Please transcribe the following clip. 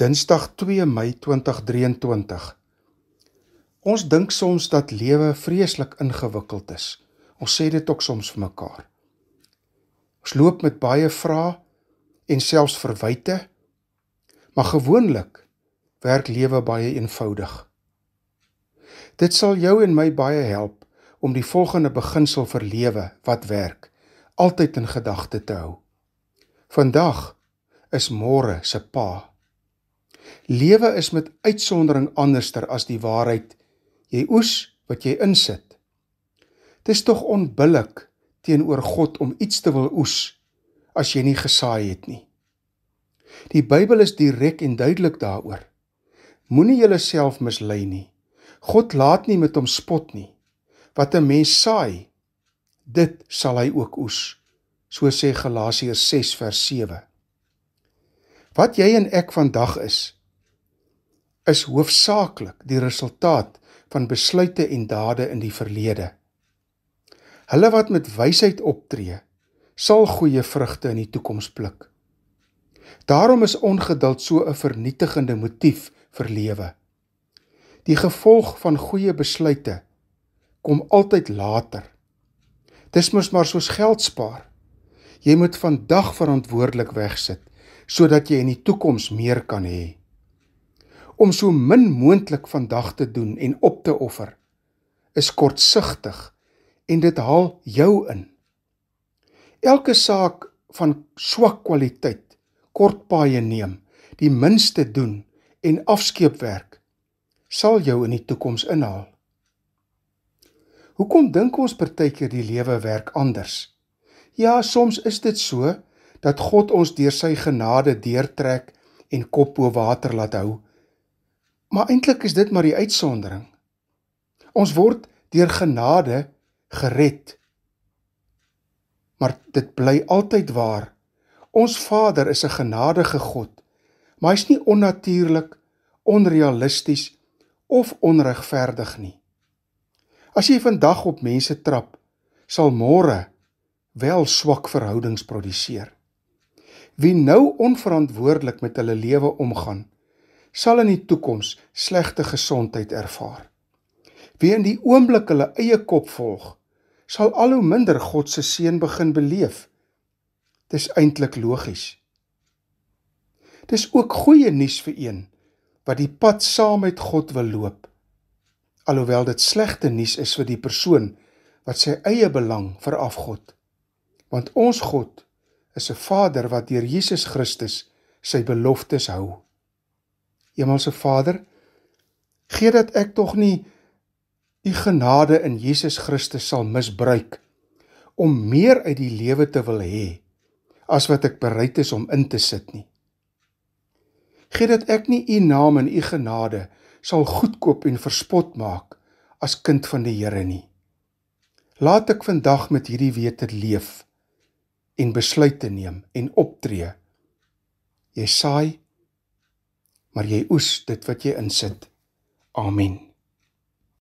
Dinsdag 2 Mei 2023. Ons dink soms dat lewe vreeslik ingewikkeld is. Ons sê dit ook soms vir mekaar. Ons loop met baie vrae en selfs verwyte, maar gewoonlik werk lewe baie eenvoudig. Dit sal jou en my baie help om die volgende beginsel vir lewe wat werk altyd in gedagte te hou. Vandag is môre se pa. Lewe is met uitsondering anderster as die waarheid jy oes wat jy insit. Dit is tog onbillik teenoor God om iets te wil oes as jy nie gesaai het nie. Die Bybel is direk en duidelik daaroor. Moenie jouself mislei nie. God laat nie met hom spot nie. Wat 'n mens saai, dit sal hy ook oes. So sê Galasiërs 6 vers 7. Wat jy en ek vandag is, is hoofsaaklik die resultaat van besluite en dade in die verlede. Hulle wat met wysheid optree, sal goeie vrugte in die toekoms pluk. Daarom is ongeduld so 'n vernietigende motief vir lewe. Die gevolg van goeie besluite kom altyd later. Dis mos maar soos geld spaar. Jy moet vandag verantwoordelik wegsit sodat jy in die toekoms meer kan hê. Om so min moontlik vandag te doen en op te offer is kortsigtig en dit haal jou in. Elke saak van swak kwaliteit, kort paaie neem, die minste doen en afskeepwerk sal jou in die toekoms inhaal. Hoekom dink ons partykeer die lewe werk anders? Ja, soms is dit so dat God ons deur sy genade deurtrek en kop bo water laat hou. Maar eintlik is dit maar die uitsondering. Ons word deur genade gered. Maar dit bly altyd waar. Ons Vader is 'n genadige God, maar hy's nie onnatuurlik, onrealisties of onregverdig nie. As jy vandag op mense trap, sal môre wel swak verhoudings produseer wie nou onverantwoordelik met hulle lewe omgaan, sal in die toekoms slegte gesondheid ervaar. Wie in die oomblik hulle eie kop volg, sal al hoe minder God se seën begin beleef. Dis eintlik logies. Dis ook goeie nuus vir een wat die pad saam met God wil loop. Alhoewel dit slegte nuus is vir die persoon wat sy eie belang verafgod. Want ons God is 'n Vader wat deur Jesus Christus sy beloftes hou. Hemelse Vader, gee dat ek tog nie u genade in Jesus Christus sal misbruik om meer uit die lewe te wil hê as wat ek bereid is om in te sit nie. Gee dat ek nie u naam en u genade sal goedkoop en verspot maak as kind van die Here nie. Laat ek vandag met hierdie wete leef en besluite neem en optree. Jy saai maar jy oes dit wat jy insit. Amen.